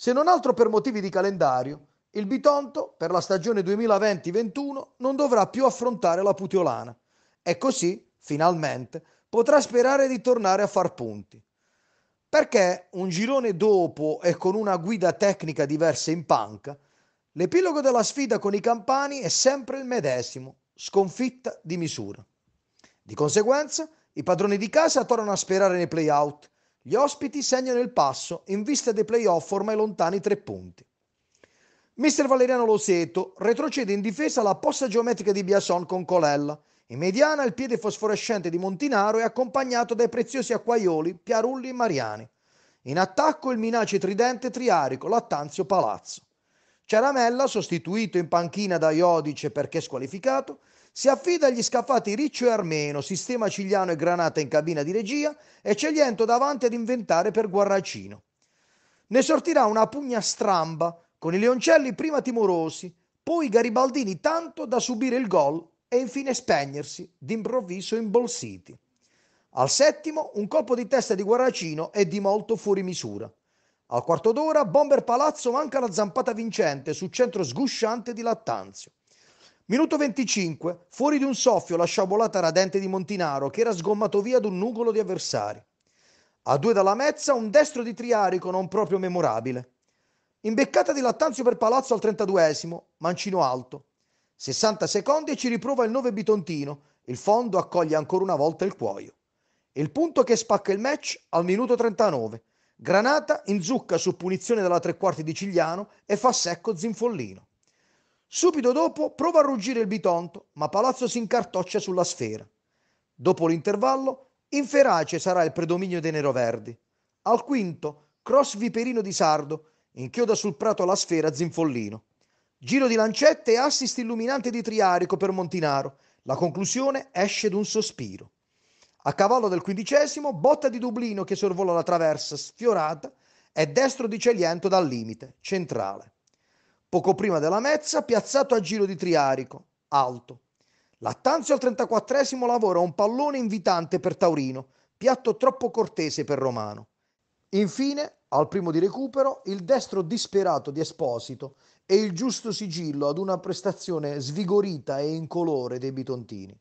Se non altro per motivi di calendario, il Bitonto per la stagione 2020-21 non dovrà più affrontare la Putiolana e così, finalmente, potrà sperare di tornare a far punti. Perché un girone dopo e con una guida tecnica diversa in panca, l'epilogo della sfida con i campani è sempre il medesimo, sconfitta di misura. Di conseguenza, i padroni di casa tornano a sperare nei playout. out gli ospiti segnano il passo in vista dei playoff ormai lontani tre punti. Mister Valeriano Loseto retrocede in difesa la posta geometrica di Biason con Colella. In mediana il piede fosforescente di Montinaro è accompagnato dai preziosi acquaioli Piarulli e Mariani. In attacco il minace Tridente Triarico, Lattanzio Palazzo. Ceramella, sostituito in panchina da Iodice perché squalificato, si affida agli scaffati Riccio e Armeno, sistema Cigliano e Granata in cabina di regia e Celiento davanti ad inventare per Guarracino. Ne sortirà una pugna stramba, con i leoncelli prima timorosi, poi i Garibaldini tanto da subire il gol e infine spegnersi, d'improvviso imbolsiti. Al settimo un colpo di testa di Guarracino è di molto fuori misura. Al quarto d'ora, Bomber Palazzo manca la zampata vincente sul centro sgusciante di Lattanzio. Minuto 25, fuori di un soffio la sciabolata radente di Montinaro che era sgommato via ad un nugolo di avversari. A due dalla mezza un destro di Triarico non proprio memorabile. Imbeccata di Lattanzio per Palazzo al 32esimo, mancino alto. 60 secondi e ci riprova il 9 Bitontino. Il fondo accoglie ancora una volta il cuoio. Il punto che spacca il match al minuto 39. Granata inzucca su punizione dalla tre quarti di Cigliano e fa secco Zinfollino. Subito dopo prova a ruggire il Bitonto, ma Palazzo si incartoccia sulla sfera. Dopo l'intervallo, inferace sarà il predominio dei neroverdi. Al quinto, cross viperino di Sardo, inchioda sul prato la sfera Zinfollino. Giro di lancette e assist illuminante di Triarico per Montinaro. La conclusione esce d'un sospiro. A cavallo del quindicesimo, botta di Dublino che sorvola la traversa sfiorata e destro di Celiento dal limite, centrale. Poco prima della mezza, piazzato a giro di Triarico, alto. Lattanzio al 34 lavora un pallone invitante per Taurino, piatto troppo cortese per Romano. Infine, al primo di recupero, il destro disperato di Esposito e il giusto sigillo ad una prestazione svigorita e incolore dei bitontini.